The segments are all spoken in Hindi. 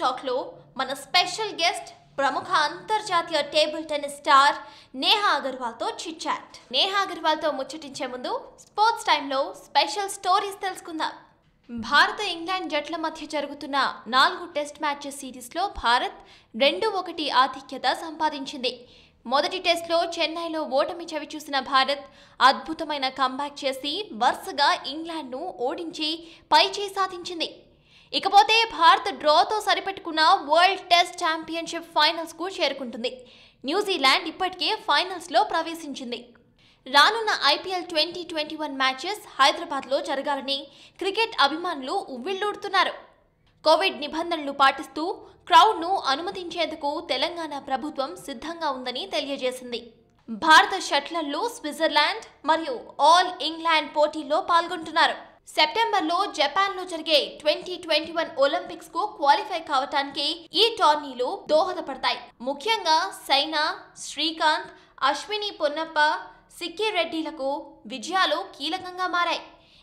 టాక్ లో మన స్పెషల్ గెస్ట్ ప్రముఖ అంతర్జాతీయ టేబుల్ టెన్నిస్ స్టార్ నేహా అగర్వాల్తో చిట్చాట్ నేహా అగర్వాల్తో ముచ్చటించే ముందు స్పోర్ట్స్ టైంలో స్పెషల్ స్టోరీస్ తెలుసుకుందాం భారత ఇంగ్లాండ్ జట్ల మధ్య జరుగుతున్న నాలుగు టెస్ట్ మ్యాచెస్ సిరీస్లో భారత్ రెండు ఒకటి ఆధిక్యత సంపాదించింది మొదటి టెస్ట్లో చెన్నైలో ఓటమి చవి చూసిన భారత్ అద్భుతమైన కంబ్యాక్ చేసి వరుసగా ఇంగ్లాండ్ను ఓడించి పైచే సాధించింది ఇకపోతే భారత్ డ్రాతో సరిపెట్టుకున్న వరల్డ్ టెస్ట్ ఛాంపియన్షిప్ ఫైనల్స్కు చేరుకుంటుంది న్యూజిలాండ్ ఇప్పటికే ఫైనల్స్లో ప్రవేశించింది రానున్న IPL twenty twenty one matches హైదరాబాద్లో జరగాలని క్రికెట్ అభిమానులు ఉవ్విళ్లూడుతున్నారు కోవిడ్ నిబంధనలు పాటిస్తూ క్రౌడ్ను అనుమతించేందుకు తెలంగాణ ప్రభుత్వం సిద్ధంగా ఉందని తెలియజేసింది భారత షట్లర్లు స్విట్జర్లాండ్ మరియు ఆల్ ఇంగ్లాండ్ పోటీల్లో పాల్గొంటున్నారు సెప్టెంబర్లో జపాన్లో జరిగే ట్వంటీ ట్వంటీ వన్ ఒలింపిక్స్ కు క్వాలిఫై కావటానికి ఈ టోర్నీలు దోహదపడతాయి ముఖ్యంగా సైనా శ్రీకాంత్ అశ్విని పొన్నప్ప సిక్కి రెడ్డిలకు విజయాలు కీలకంగా మారాయి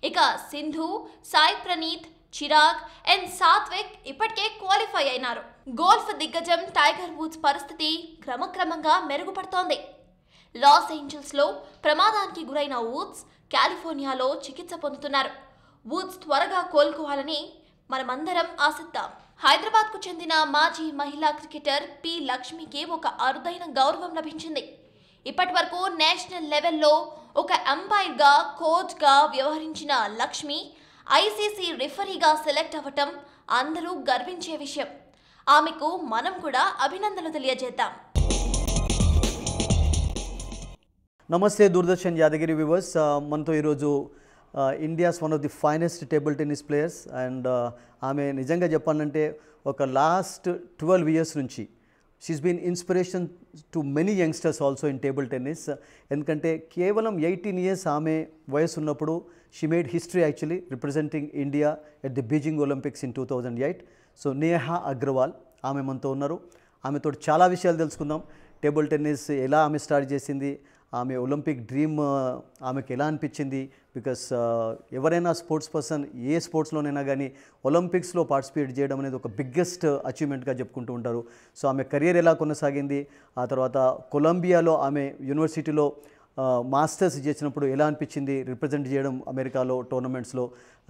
ఇక సింధు సాయి ప్రణీత్ చిరాగ్ అండ్ సాత్విక్ ఇప్పటికే క్వాలిఫై అయినారు గోల్ఫ్ దిగ్గజం టైగర్ వుడ్స్ పరిస్థితి క్రమక్రమంగా మెరుగుపడుతోంది లాస్ ఏంజల్స్లో ప్రమాదానికి గురైన వుడ్స్ కాలిఫోర్నియాలో చికిత్స పొందుతున్నారు వుడ్స్ త్వరగా కోలుకోవాలని మనమందరం ఆశిద్దాం హైదరాబాద్కు చెందిన మాజీ మహిళా క్రికెటర్ పి లక్ష్మికి ఒక అరుదైన గౌరవం లభించింది ఇప్పటి వరకు నేషనల్ లెవెల్లో ఒక అంపైర్గా కోచ్గా వ్యవహరించిన లక్ష్మి ఐసీసీ రిఫరీగా సెలెక్ట్ అవ్వటం అందరూ గర్వించే విషయం ఆమెకు మనం కూడా అభినందనలు తెలియజేద్దాం నమస్తే దూరదర్శన్ యాదగిరి వివర్స్ మనతో ఈరోజు India's one of the finest table tennis players and ఆమె నిజంగా చెప్పానంటే ఒక లాస్ట్ ట్వెల్వ్ ఇయర్స్ నుంచి she's been inspiration to many youngsters also in table tennis ఎందుకంటే కేవలం ఎయిటీన్ ఇయర్స్ ఆమె వయసు ఉన్నప్పుడు she made history actually representing India at the Beijing Olympics in two thousand eight so Neha Agarwal ఆమె మనతో ఉన్నారు ఆమెతో చాలా విషయాలు తెలుసుకుందాం టేబుల్ టెన్నిస్ ఎలా ఆమె స్టార్ట్ చేసింది ఆమె ఒలింపిక్ డ్రీమ్ ఆమెకు ఎలా అనిపించింది బికాస్ ఎవరైనా స్పోర్ట్స్ పర్సన్ ఏ స్పోర్ట్స్లోనైనా కానీ ఒలింపిక్స్లో పార్టిసిపేట్ చేయడం అనేది ఒక బిగ్గెస్ట్ అచీవ్మెంట్గా చెప్పుకుంటూ ఉంటారు సో ఆమె కెరియర్ ఎలా కొనసాగింది ఆ తర్వాత కొలంబియాలో ఆమె యూనివర్సిటీలో మాస్టర్స్ చేసినప్పుడు ఎలా అనిపించింది రిప్రజెంట్ చేయడం అమెరికాలో టోర్నమెంట్స్లో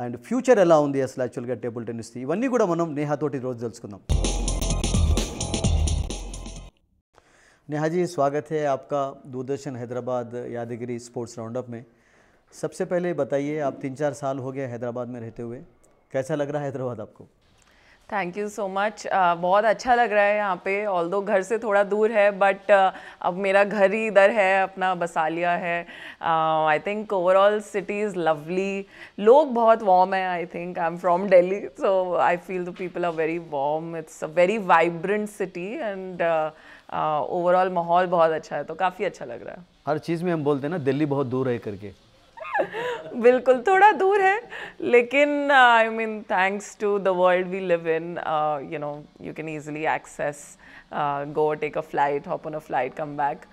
అండ్ ఫ్యూచర్ ఎలా ఉంది అసలు యాక్చువల్గా టేబుల్ టెన్నిస్ ఇవన్నీ కూడా మనం నేహాతోటి రోజు తెలుసుకుందాం नेहा जी स्वागत है आपका दूरदर्शन हैदराबाद यादगिरी स्पोर्ट्स राउंडअप में सबसे पहले बताइए आप तीन चार साल हो गए हैदराबाद में रहते हुए कैसा लग रहा है हैदराबाद आपको थैंक यू सो मच बहुत अच्छा लग रहा है यहाँ पे ऑल दो घर से थोड़ा दूर है बट uh, अब मेरा घर ही इधर है अपना बसालिया है I think overall city is lovely लोग बहुत वॉम है I think I am from Delhi so I feel the people are very warm it's a very vibrant city and overall माहौल बहुत अच्छा है तो काफ़ी अच्छा लग रहा है हर चीज़ में हम बोलते हैं ना दिल्ली बहुत दूर है करके बिल्कुल थोड़ा दूर है लेकिन I mean thanks to the world we live in you know you can easily access go take a flight hop on a flight come back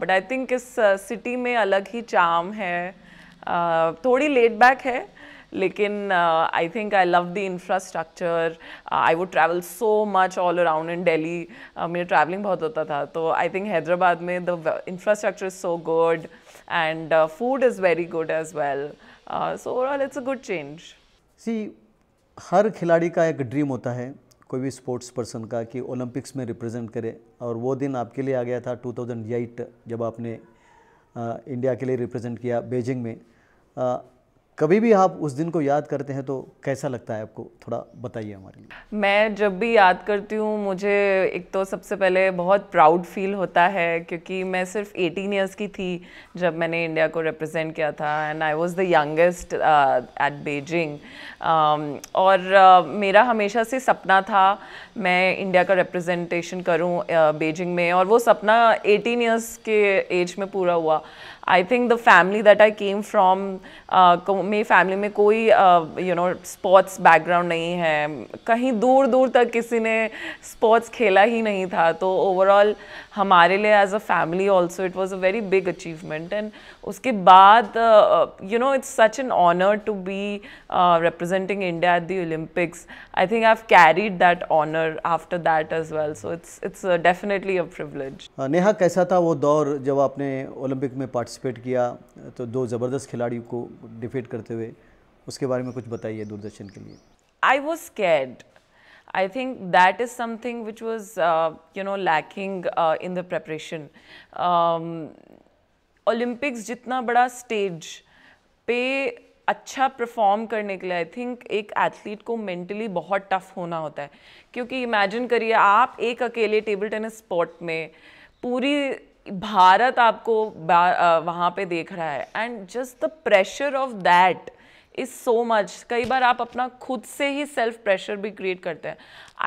but I think इस सिटी में अलग ही चाम है uh, थोड़ी लेट बैक है लेकिन I think I love the infrastructure I would travel so much all around in Delhi मेरा ट्रैवलिंग बहुत होता था तो आई थिंक हैदराबाद में the infrastructure is so good and food is very good as well so overall it's a good change see हर खिलाड़ी का एक ड्रीम होता है कोई भी स्पोर्ट्स पर्सन का कि ओलंपिक्स में रिप्रेजेंट करे और वो दिन आपके लिए आ गया था 2008 जब आपने आ, uh, इंडिया के लिए रिप्रेजेंट किया बेजिंग में आ, uh, कभी भी आप उस दिन को याद करते हैं तो कैसा लगता है आपको थोड़ा बताइए हमारे लिए मैं जब भी याद करती हूँ मुझे एक तो सबसे पहले बहुत प्राउड फील होता है क्योंकि मैं सिर्फ 18 इयर्स की थी जब मैंने इंडिया को रिप्रेजेंट किया था and I was the youngest at Beijing और uh, मेरा हमेशा से सपना था मैं इंडिया का रिप्रजेंटेशन करूँ uh, में और वो सपना एटीन ईयर्स के एज में पूरा हुआ I think the family that I came from मेरी फैमिली में कोई यू नो स्पोर्ट्स बैकग्राउंड नहीं है कहीं दूर दूर तक किसी ने स्पोर्ट्स खेला ही नहीं था तो ओवरऑल हमारे लिए as a family also it was a very big achievement and उसके बाद you know it's such an honour to be representing India at the Olympics. I think I have carried that honour after that as well so it's it's definitely a privilege Neha कैसा था वो दौर जब आपने ओलंपिक में पार्टिसिपेट पार्टिसिपेट किया तो दो ज़बरदस्त खिलाड़ियों को डिफीट करते हुए उसके बारे में कुछ बताइए दूरदर्शन के लिए I was scared I think that is something which was, uh, you know, lacking uh, in the preparation. Um, Olympics जितना बड़ा stage पे अच्छा perform करने के लिए I think एक athlete को mentally बहुत tough होना होता है क्योंकि imagine करिए आप एक अकेले table tennis sport में पूरी भारत आपको वहाँ पे देख रहा है and just the pressure of that is so much कई बार आप अपना खुद से ही सेल्फ प्रेशर भी क्रिएट करते हैं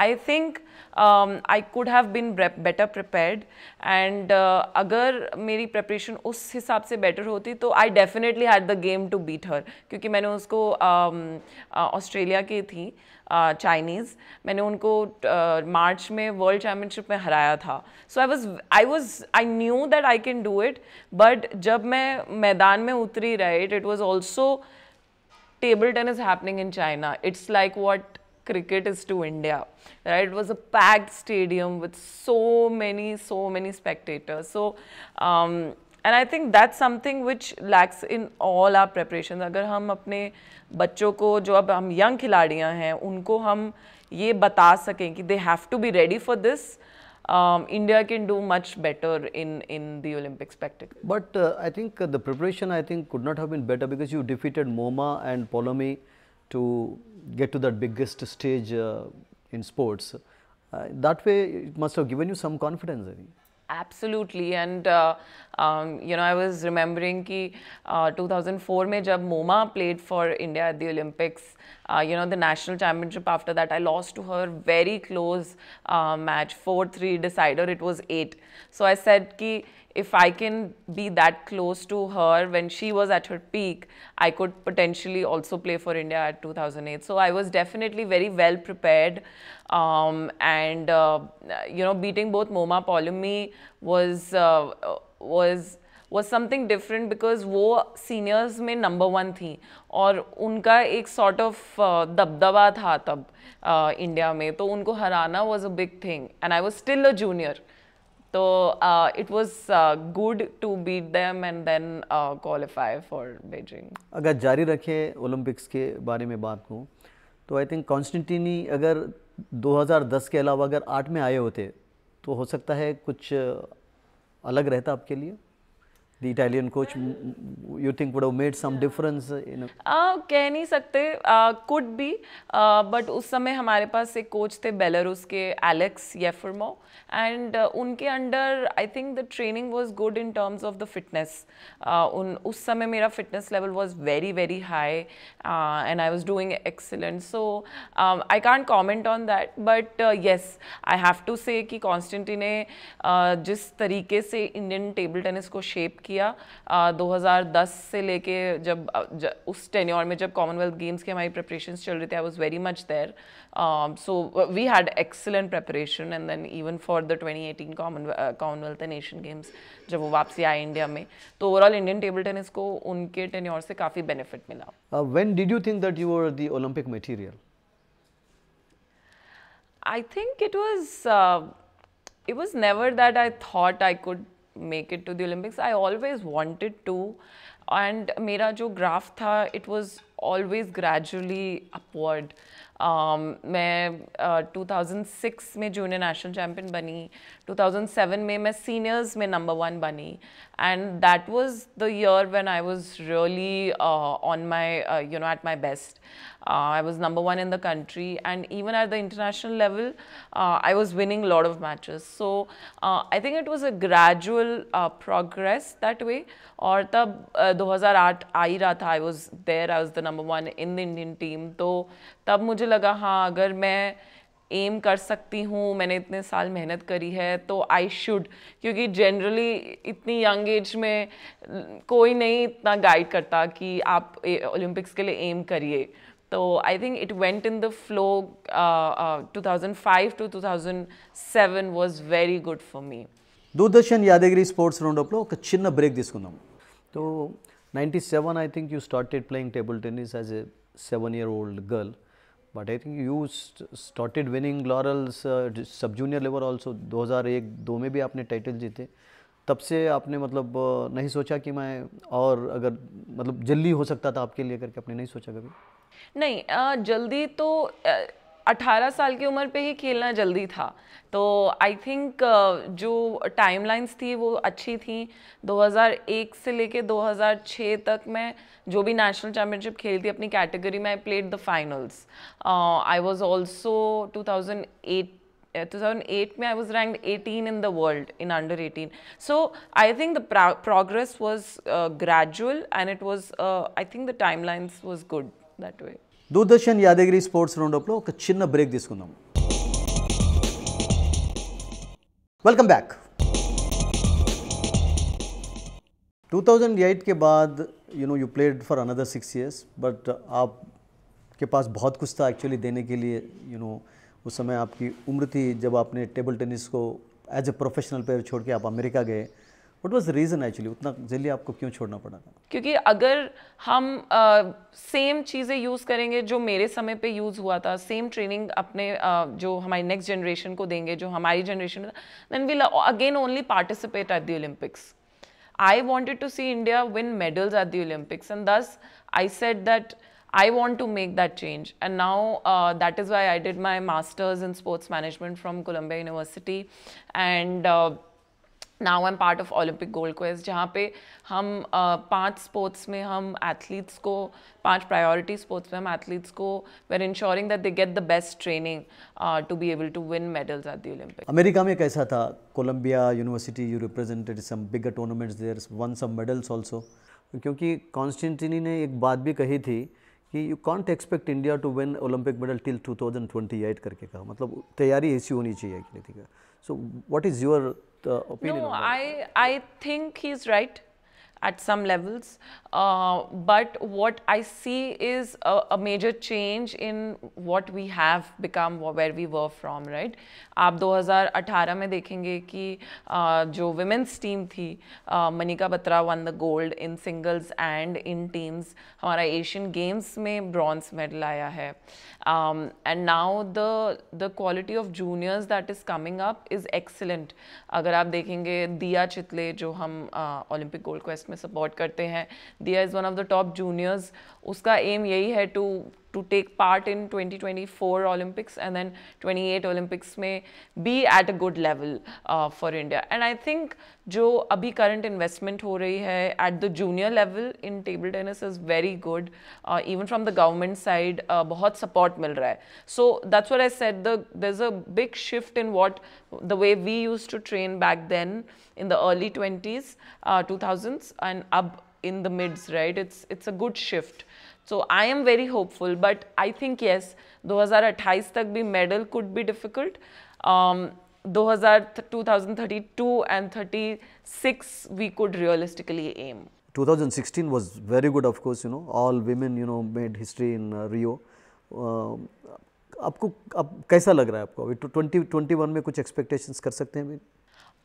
I think I could have been better prepared and अगर मेरी प्रिपरेशन उस हिसाब से बेटर होती तो I definitely had the game to beat her क्योंकि मैंने उसको ऑस्ट्रेलिया um, uh, की थी चाइनीज़ uh, मैंने उनको मार्च uh, में वर्ल्ड चैम्पियनशिप में हराया था so I was I was I knew that I can do it but जब मैं मैदान में उतरी right it was also table tennis happening in China. It's like what cricket is to India. Right? It was a packed stadium with so many, so many spectators. So, um, and I think that's something which lacks in all our preparations. अगर हम अपने बच्चों को जो अब हम यंग खिलाड़ियाँ हैं उनको हम ये बता सकें कि they have to be um, India can do much better in, in the Olympic spectacle. But uh, I think uh, the preparation I think could not have been better because you defeated MoMA and Polomi to get to that biggest stage uh, in sports. Uh, that way it must have given you some confidence I think. Absolutely, and uh, um, you know, I was remembering that uh, 2004, mein jab Moma played for India at the Olympics, uh, you know, the national championship. After that, I lost to her very close match, four-three decider. It was eight. So I said that if I can be that close to her when she was at her peak, I could potentially also play for India at 2008. So I was definitely very well prepared. Um, and, uh, you know, beating both MoMA Polumi was, uh, was because wo seniors because वो one में नंबर वन थी और उनका एक सॉर्ट ऑफ दबदबा था तब इंडिया में तो उनको हराना was a big thing and I was still a junior तो it was good to beat to and then qualify for Beijing अगर जारी रखें ओलंपिक्स के बारे में बात को तो आई थिंक कॉन्स्टेंटिनी अगर 2010 के अलावा अगर आठ में आए होते तो हो सकता है कुछ uh, अलग रहता आपके लिए the Italian coach, you think would have made some difference? You know? आ, कह नहीं सकते कुड बी बट उस समय हमारे पास एक कोच थे बेलारूस के एलेक्स येफरमो एंड उनके under I think the training was good in terms of the fitness उन उस समय मेरा fitness level was very very high and I was doing excellent so I can't comment on that but yes I have to say कि कॉन्स्टेंटी ने uh, जिस तरीके से इंडियन टेबल टेनिस को शेप किया किया आ, 2010 से लेके जब ज, उस टेन्योर में जब कॉमनवेल्थ गेम्स के हमारी प्रिपरेशन चल रही थी I was very much there so we had excellent preparation and then even for the 2018 eighteen common Commonwealth and Asian Games जब वो वापसी आए इंडिया में तो ओवरऑल इंडियन टेबल टेनिस को उनके टेन्योर से काफ़ी बेनिफिट मिला when did you think that you are the Olympic material I think it was it was never that I thought I could make it to the Olympics. I always wanted to, and मेरा जो graph था, it was always gradually upward. Um, मैं uh, 2006 में जूनियर नेशनल चैम्पियन बनी 2007 में मैं सीनियर्स में नंबर वन बनी and that was the year when I was really on my you know at my best uh, I was number one in the country, and even at the international level, uh, I was winning a lot of matches. So uh, I think it was a gradual uh, progress that way. और तब 2008 आ ही रहा था I was there I was the number one in the Indian team तो तब मुझे लगा हाँ अगर मैं एम कर सकती हूँ मैंने इतने साल मेहनत करी है तो आई शुड क्योंकि जनरली इतनी यंग एज में कोई नहीं इतना गाइड करता कि आप ओलंपिक्स के लिए एम करिए तो I think it went in the flow two thousand five to two thousand seven was very good for me Doordarshan Yadagiri sports roundup break तो ninety seven I think you started playing table tennis as a seven year old girl but I think you started winning laurels sub junior level also दो हज़ार एक दो में भी आपने टाइटल जीते तब से आपने मतलब uh, नहीं सोचा कि मैं और अगर मतलब जल्दी हो सकता था आपके लिए करके आपने नहीं सोचा कभी नहीं आ, जल्दी तो आ, 18 साल की उम्र पे ही खेलना जल्दी था तो आई थिंक जो टाइमलाइंस थी वो अच्छी थी 2001 से लेके 2006 तक मैं जो भी नेशनल चैम्पियनशिप खेली थी अपनी कैटेगरी में I played the finals I was also 2008 2008 में I was rank 18 in the world in under 18 so I think the progress was gradual and it was I think the time lines was good that way. వే Yadagiri Sports Roundup lo oka chinna break తీసుకుందాం Welcome back. 2008 के बाद you know you played for another six years but आप के पास बहुत कुछ था एक्चुअली देने के लिए यू you नो know, उस समय आपकी उम्र थी जब आपने टेबल टेनिस को एज ए प्रोफेशनल प्लेयर छोड़ के आप अमेरिका गए वट वॉज रीज़न एक्चुअली उतना जल्दी आपको क्यों छोड़ना पड़ा था क्योंकि अगर हम सेम चीज़ें यूज़ करेंगे जो मेरे समय पे यूज़ हुआ था सेम ट्रेनिंग अपने uh, जो हमारी नेक्स्ट जनरेशन को देंगे जो हमारी generation then we again only participate at the Olympics I wanted to see India win medals at the Olympics and this I said that I want to make that change, and now uh, that is why I did my master's in sports management from Columbia University, and. Uh now I am part of Olympic Gold Quest जहाँ पे हम पांच स्पोर्ट्स में हम एथलीट्स को पांच प्रायोरिटी स्पोर्ट्स में हम एथलीट्स को were ensuring that they get the best training to be able to win medals at the Olympic America में कैसा था Columbia University you represented some bigger tournaments there won some medals also क्योंकि कॉन्स्टेंटिनी ने एक बात भी कही थी कि you can't expect India to win Olympic medal till 2028 करके कहा मतलब तैयारी ऐसी होनी चाहिए किसी so what is your the opinion? No, I, I think he's right. at some levels. Uh, but what I see is a, a, major change in what we have become, where we were from, right? aap 2018 mein dekhenge ki uh, जो women's team thi uh, Manika Batra won the gold in singles and in teams. hamara Asian Games mein bronze medal aaya hai Um, and now the the quality of juniors that is coming up is excellent. अगर आप देखेंगे दिया चितले जो हम ओलंपिक गोल्ड क्वेस्ट में सपोर्ट करते हैं Diya is one of the top juniors उसका एम यही है to to take part in 2024 Olympics and then 28 Olympics में be at a good level for India and I think जो अभी करंट इन्वेस्टमेंट हो रही है at the junior level in table tennis is very good even from the government side बहुत सपोर्ट मिल रहा है so that's what I said the is a big shift in what the way we use to train back then in the early 20s, uh, 2000s and up in the mids, right? It's, it's a good shift. So I am very hopeful, but I think yes, 2028 तक भी medal could be difficult. Um, 2000, 2032 and 36 we could realistically aim. 2016 was very good, of course. You know, all women, you know, made history in uh, Rio. Um, आपको अब कैसा लग रहा है आपको अभी 2021 में कुछ एक्सपेक्टेशंस कर सकते हैं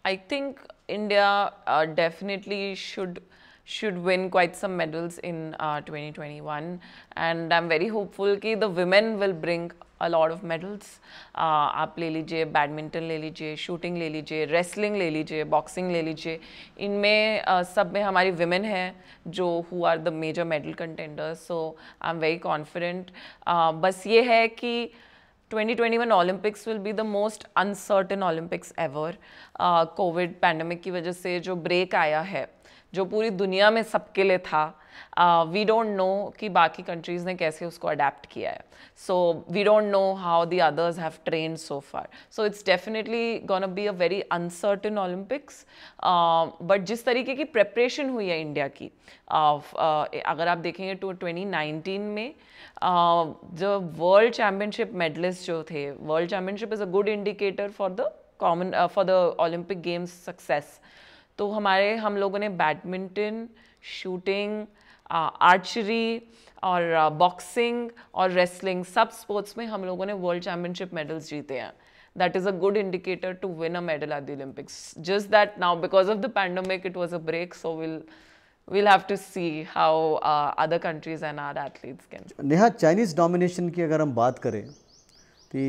I think India uh, definitely should should win quite some medals in uh, 2021 and I'm very hopeful that the women will bring a lot of medals You uh, आप ले लीजिए बैडमिंटन ले shooting, le ले लीजिए रेसलिंग ले लीजिए बॉक्सिंग ले लीजिए इनमें uh, सब में हमारी विमेन हैं जो who are the major medal contenders so I am very confident बस ये है कि 2021 Olympics will be the most uncertain Olympics ever covid pandemic की वजह से जो ब्रेक आया है जो पूरी दुनिया में सबके लिए था वी डोंट नो कि बाकी कंट्रीज़ ने कैसे उसको अडेप्ट किया है so we don't know how the others have train so far so it's definitely gonna be a very uncertain Olympics but जिस तरीके की प्रेपरेशन हुई है इंडिया की uh, uh, अगर आप देखेंगे टू तो ट्वेंटी में जो वर्ल्ड चैम्पियनशिप मेडलिस्ट जो थे world championship is a good indicator for the common for the Olympic games success तो हमारे हम लोगों ने बैडमिंटन शूटिंग आर्चरी और बॉक्सिंग और रेसलिंग सब स्पोर्ट्स में हम लोगों ने वर्ल्ड चैम्पियनशिप मेडल्स जीते हैं that is a good indicator to win a medal at the Olympics just that now because of the pandemic it was a break so will will have to see how other countries and our athletes can Neha Chinese domination की अगर हम बात करें तो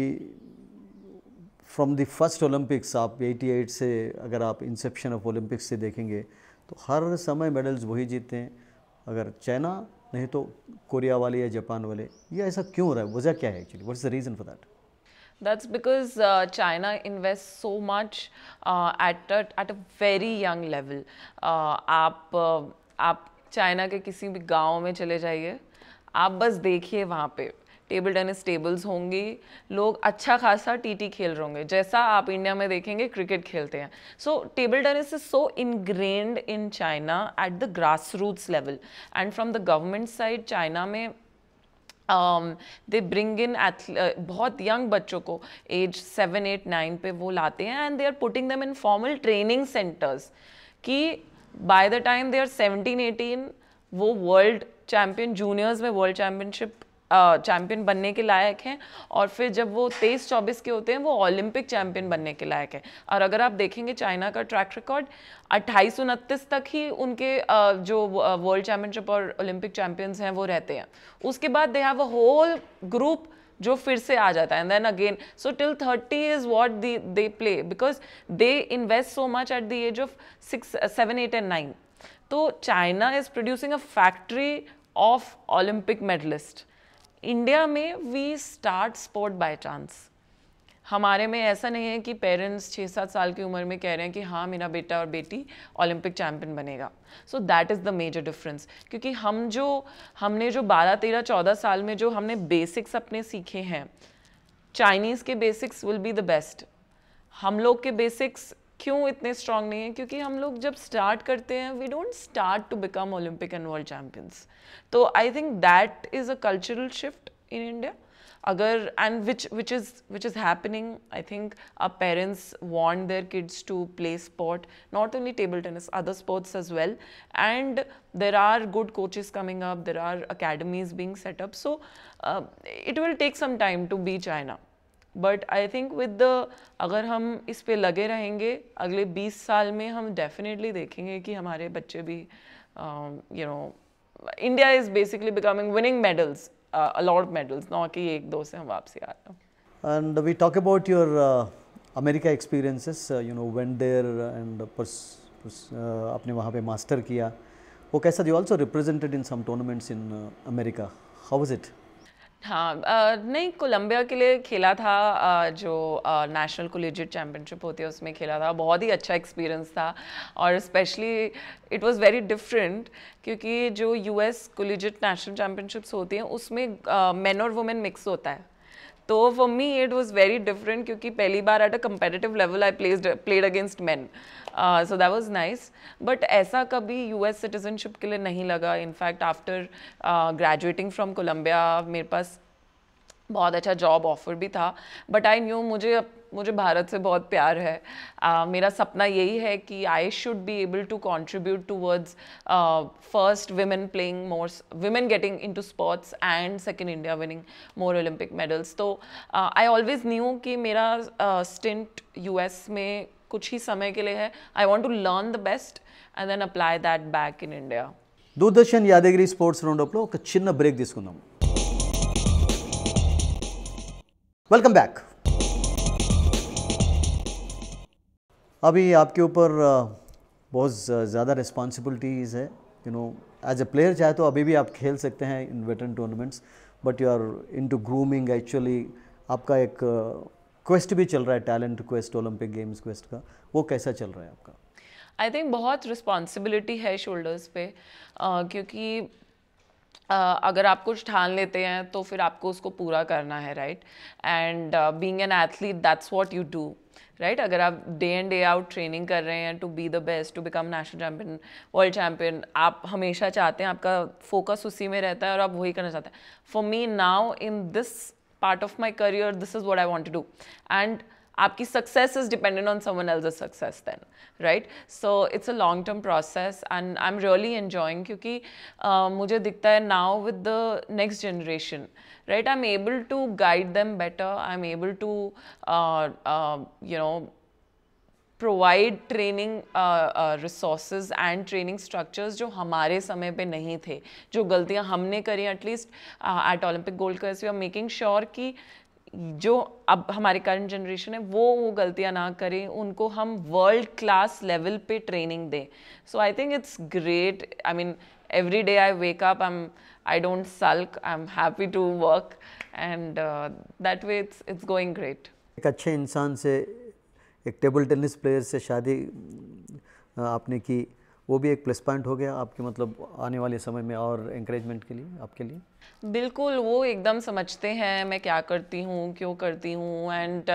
फ्रॉम द फर्स्ट ओलंपिक्स आप 88 से अगर आप इंसेप्शन ऑफ ओलंपिक्स से देखेंगे तो हर समय मेडल्स वही जीतते हैं अगर चाइना नहीं तो कोरिया वाले या जापान वाले ये ऐसा क्यों हो रहा है वजह क्या है actually what is the reason for that that's because uh, China invests so much uh, at a, at a very young level. Uh, आप uh, आप चाइना के किसी भी गांव में चले जाइए आप बस देखिए वहाँ पे टेबल टेनिस टेबल्स होंगी लोग अच्छा खासा टीटी खेल रहे होंगे जैसा आप इंडिया में देखेंगे क्रिकेट खेलते हैं so table tennis is so ingrained in China at the grass roots level and from the government side China में दे ब्रिंग इन बहुत यंग बच्चों को एज सेवन एट नाइन पे वो लाते हैं and they are putting them in formal training centres कि by the time they are seventeen eighteen वो वर्ल्ड चैम्पियन जूनियर्स में वर्ल्ड चैम्पियनशिप चैम्पियन बनने के लायक हैं और फिर जब वो तेईस चौबीस के होते हैं वो ओलंपिक चैम्पियन बनने के लायक है और अगर आप देखेंगे चाइना का ट्रैक रिकॉर्ड अट्ठाईस उनतीस तक ही उनके जो वर्ल्ड चैम्पियनशिप और ओलंपिक चैम्पियंस हैं वो रहते हैं उसके बाद they have a whole group जो फिर से आ जाता है and then again so till thirty is what the they play because they invest so much at the age of six seven eight and nine तो China is producing a factory of Olympic medallist India में we start sport by chance हमारे में ऐसा नहीं है कि पेरेंट्स छः सात साल की उम्र में कह रहे हैं कि हाँ मेरा बेटा और बेटी ओलंपिक चैम्पियन बनेगा so that is the major difference क्योंकि हम जो हमने जो बारह तेरह चौदह साल में जो हमने बेसिक्स अपने सीखे हैं चाइनीज़ के basics will be the best हम लोग के बेसिक्स क्यों इतने स्ट्रांग नहीं है क्योंकि हम लोग जब स्टार्ट करते हैं we don't start to become Olympic and world champions तो I think that is a cultural shift in India अगर and which which is which is happening I think a parents want their kids to play sport not only table tennis other sports as well and there are good coaches coming up there are academies being set up so it will take some time to be China but I think with the अगर हम इस पे लगे रहेंगे अगले 20 साल में हम डेफिनेटली देखेंगे कि हमारे बच्चे भी you know India is basically becoming winning medals a lot medals ना कि एक दो से हम वापसी आ रहे हैं and we talk about your America experiences you know went there and आपने वहाँ पे मास्टर किया वो कैसा you also represented in some tournaments in America how is it हाँ नहीं कोलंबिया के लिए खेला था जो नेशनल कोलिजिट चैम्पियनशिप होती है उसमें खेला था बहुत ही अच्छा एक्सपीरियंस था और specially it was very different क्योंकि जो यूएस कोलिजिट नेशनल चैम्पियनशिप्स होती हैं उसमें मैन और वुमेन मिक्स होता है तो for me it was very different क्योंकि पहली बार at a competitive level I played against man so that was nice but ऐसा कभी यूएस सिटीजनशिप के लिए नहीं लगा in fact after graduating from Columbia मेरे पास बहुत अच्छा जॉब ऑफर भी था बट आई न्यू मुझे मुझे भारत से बहुत प्यार है uh, मेरा सपना यही है कि I should be able to contribute towards first women playing more women getting in to sports and second India winning more Olympic medals तो आई ऑलवेज न्यू कि मेरा स्टिंट uh, यू में कुछ ही समय के लिए है I want to learn the best and then apply that back in India Doordarshan Yadagiri sports రౌండప్లో ब्रेक दूसरा वेलकम बैक अभी आपके ऊपर बहुत ज़्यादा रिस्पॉन्सिबिलिटीज़ है you know as a player चाहे तो अभी भी आप खेल सकते हैं in veteran tournaments but you are in to grooming actually आपका एक क्वेस्ट भी चल रहा है talent quest Olympic games quest का वो कैसा चल रहा है आपका आई थिंक बहुत रिस्पॉन्सिबिलिटी है शोल्डर्स पे uh, क्योंकि uh, अगर आप कुछ ठान लेते हैं तो फिर आपको उसको पूरा करना है right and being an athlete that's what you do right अगर आप day and day out training कर रहे हैं to be the best to become national champion world champion आप हमेशा चाहते हैं आपका फोकस उसी में रहता है और आप वही करना चाहते हैं for me now in this part of my career this is what i want to do and aapki success is dependent on someone else's success then right so it's a long term process and i'm really enjoying kyunki uh, mujhe dikhta hai now with the next generation right i'm able to guide them better i'm able to uh, uh, you know provide training resource and training structures जो हमारे समय पे नहीं थे जो गलतियां हमने करी एटलीस्ट एट ओलंपिक गोल्ड कर्स वी आर मेकिंग श्योर कि जो अब हमारे करंट जनरेशन है वो वो गलतियां ना करें उनको हम वर्ल्ड क्लास लेवल पे ट्रेनिंग दें so I think it's great I mean day I wake up I am I don't sulk I am happy to work and that way it's it's going great एक अच्छे इंसान से एक टेबल टेनिस प्लेयर से शादी आपने की वो भी एक प्लस पॉइंट हो गया आपके मतलब आने वाले समय में और इंकरेजमेंट के लिए आपके लिए बिल्कुल वो एकदम समझते हैं मैं क्या करती हूँ क्यों करती हूँ and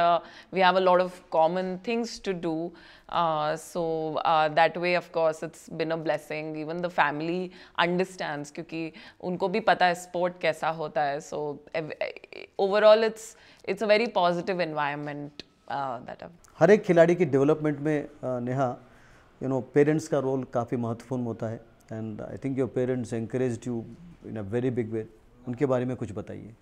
we have a lot of common things to do so that way of course it's been a blessing even the family understands क्योंकि उनको भी पता है स्पोर्ट कैसा होता है so overall it's it's a very positive environment हर एक खिलाड़ी की डेवलपमेंट में नेहा यू नो पेरेंट्स का रोल काफ़ी महत्वपूर्ण होता है and I think your parents encourage you in a very big way उनके बारे में कुछ बताइए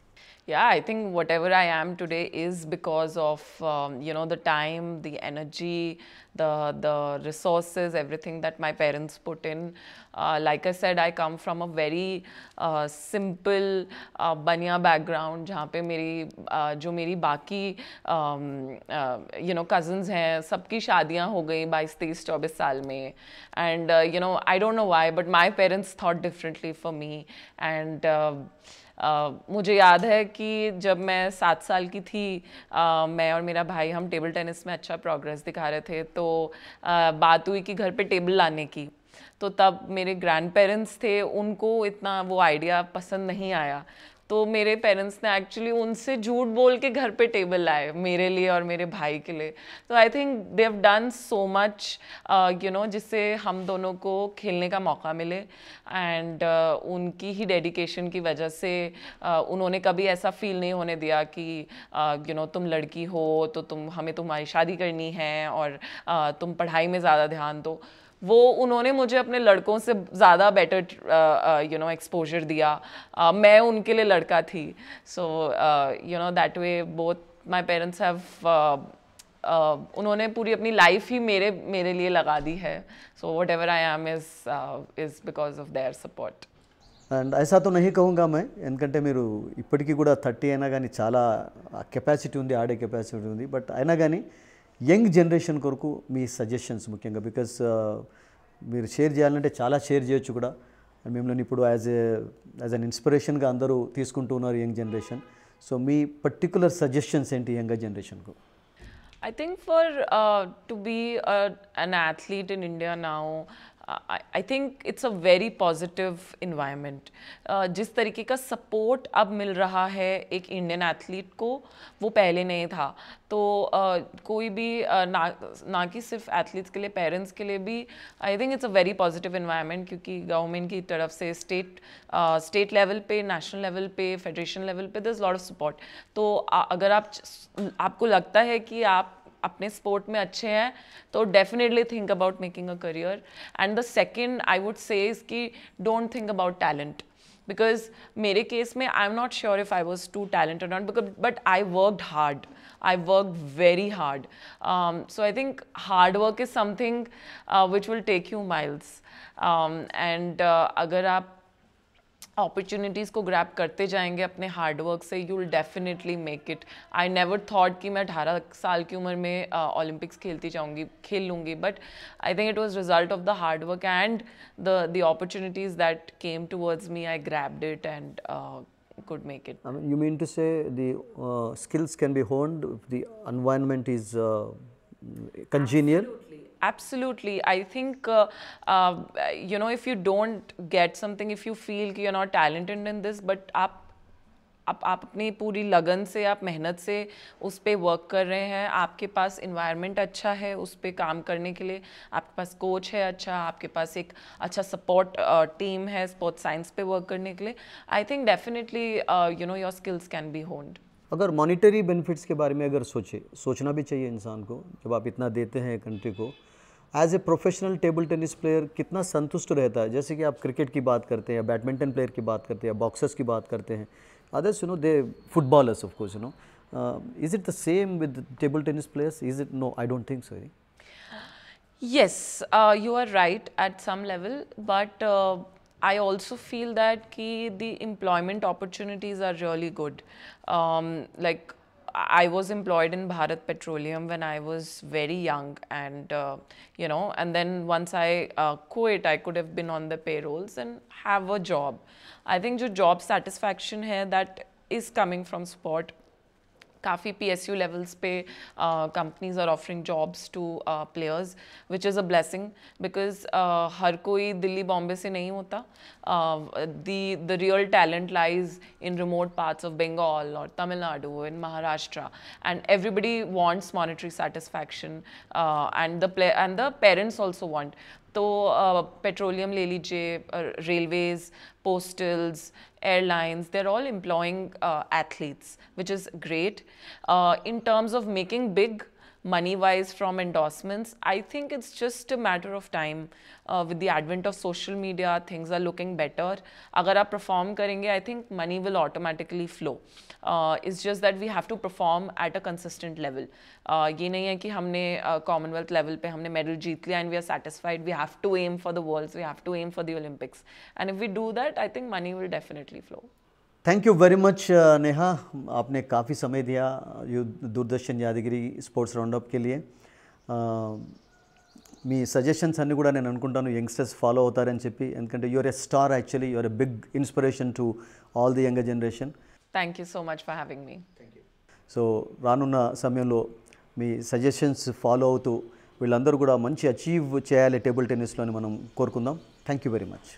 Yeah, I think whatever I am today is because of um, you know the time, the energy, the the resources, everything that my parents put in. Uh, like I said, I come from a very uh, simple uh, background, जहाँ पे मेरी uh, जो मेरी बाकी um, uh, you know cousins हैं, सबकी शादियाँ हो गई 22, 23, 24 साल में. And uh, you know I don't know why, but my parents thought differently for me and. Uh, मुझे याद है कि जब मैं सात साल की थी आ, मैं और मेरा भाई हम टेबल टेनिस में अच्छा प्रोग्रेस दिखा रहे थे तो आ, बात हुई कि घर पे टेबल लाने की तो तब मेरे ग्रैंड पेरेंट्स थे उनको इतना वो आइडिया पसंद नहीं आया तो मेरे पेरेंट्स ने एक्चुअली उनसे झूठ बोल के घर पे टेबल लाए मेरे लिए और मेरे भाई के लिए तो I think they have done so much you know जिससे हम दोनों को खेलने का मौका मिले एंड uh, उनकी ही डेडिकेशन की वजह से uh, उन्होंने कभी ऐसा फील नहीं होने दिया कि यू uh, नो तुम लड़की हो तो तुम हमें तुम्हारी शादी करनी है और uh, तुम पढ़ाई में ज़्यादा ध्यान दो वो उन्होंने मुझे अपने लड़कों से ज़्यादा बेटर यू नो एक्सपोजर दिया uh, मैं उनके लिए लड़का थी so you know that way both my parents have उन्होंने पूरी अपनी लाइफ ही मेरे मेरे लिए लगा दी है so whatever I am is is because of their support and ऐसा तो नहीं कहूँगा मैं ఎందుకంటే మీరు ఇప్పటికీ కూడా థర్టీ అయినా కానీ చాలా కెపాసిటీ ఉంది ఆడే కెపాసిటీ ఉంది బట్ అయినా కానీ యంగ్ జనరేషన్ కొరకు మీ సజెషన్స్ ముఖ్యంగా బికాస్ uh, మీరు షేర్ చేయాలంటే చాలా షేర్ చేయొచ్చు కూడా మిమ్మల్ని ఇప్పుడు యాజ్ ఏ యాజ్ అన్ ఇన్స్పిరేషన్గా అందరూ తీసుకుంటూ ఉన్నారు యంగ్ జనరేషన్ సో మీ పర్టికులర్ సజెషన్స్ ఏంటి యంగ్ జనరేషన్కు I think for to be an athlete in India నా I think it's a very positive environment जिस तरीके का सपोर्ट अब मिल रहा है एक इंडियन एथलीट को वो पहले नहीं था तो uh, कोई भी uh, ना ना कि सिर्फ एथलीट्स के लिए पेरेंट्स के लिए भी I think it's a very positive environment क्योंकि गवर्नमेंट की तरफ से स्टेट स्टेट लेवल पे नेशनल लेवल पे फेडरेशन लेवल पे दस लॉट ऑफ सपोर्ट तो uh, अगर आप आपको लगता है कि आप अपने स्पोर्ट में अच्छे हैं तो definitely think about making a career and the second I would say is कि don't think about talent because मेरे केस में I am not sure if I was to talent not because but I worked hard I work very hard so I think hard work is something which will take you miles and अगर आप अपॉर्चुनिटीज़ को ग्रैप करते जाएंगे अपने हार्डवर्क से you will definitely make it I never thought कि मैं अठारह साल की उम्र में ओलंपिक्स uh, खेलती जाऊँगी खेल लूंगी but I think it was result of the hard work and the the opportunities that came towards me I grabbed it and could make it. I um, mean, you mean to say the uh, skills can be honed if the environment is uh, congenial? Absolutely. absolutely i think uh, uh, you know if you don't get something if you feel कि you're not talented in this but आप आप आप अपनी पूरी लगन से आप मेहनत से उस पर वर्क कर रहे हैं आपके पास इन्वायरमेंट अच्छा है उस पर काम करने के लिए आपके पास कोच है अच्छा आपके पास एक अच्छा सपोर्ट टीम uh, है स्पोर्ट्स साइंस पे वर्क करने के लिए I think definitely you know your skills can be honed अगर मॉनिटरी बेनिफिट्स के बारे में अगर सोचे सोचना भी चाहिए इंसान को जब आप इतना देते हैं कंट्री को as a professional table tennis player कितना संतुष्ट रहता है जैसे कि आप क्रिकेट की बात करते हैं बैडमिंटन प्लेयर की बात करते हैं बॉक्सर्स की बात करते हैं others you know they footballers of course you know is it the same with table tennis players is it no I don't think sorry Yes, you are right at some level but I also feel that कि the employment opportunities are really good like I was employed in Bharat Petroleum when I was very young, and uh, you know, and then once I uh, quit, I could have been on the payrolls and have a job. I think जो job satisfaction here that is coming from sport काफ़ी पी एस यू लेवल्स पे companies are offering jobs to players which is a blessing because हर कोई दिल्ली बॉम्बे से नहीं होता the the real talent lies in remote parts of Bengal और Tamil Nadu in Maharashtra and everybody wants monetary satisfaction and the play and the parents also want तो petroleum, ले railways, postals, airlines, they're all employing uh, athletes, which is great. Uh, in terms of making big money wise from endorsements. I think it's just a matter of time. Uh, with the advent of social media, things are looking better. Agar aap perform karenge, I think money will automatically flow. Uh, it's just that we have to perform at a consistent level. Uh, ये नहीं है कि हमने कॉमनवेल्थ लेवल पे हमने मेडल जीत we and we are satisfied we have to aim for the worlds we have to aim for the Olympics and if we do that I think money will thank you very much Neha आपने काफ़ी समय दिया దూరదర్శన్ యాదగిరి స్పోర్ట్స్ రౌండప్ కే लिए uh, మీ సజెషన్స్ అన్నీ కూడా నేను అనుకుంటాను యంగ్స్టర్స్ ఫాలో అవుతారని చెప్పి ఎందుకంటే your a star actually your a big inspiration to all the younger generation thank you so much for having me so రానున్న సమయంలో మీ సజెషన్స్ ఫాలో అవుతూ వీళ్ళందరూ కూడా మంచి అచీవ్ చేయాలి టేబుల్ టెన్నిస్లో అని మనం కోరుకుందాం థ్యాంక్ యూ వెరీ మచ్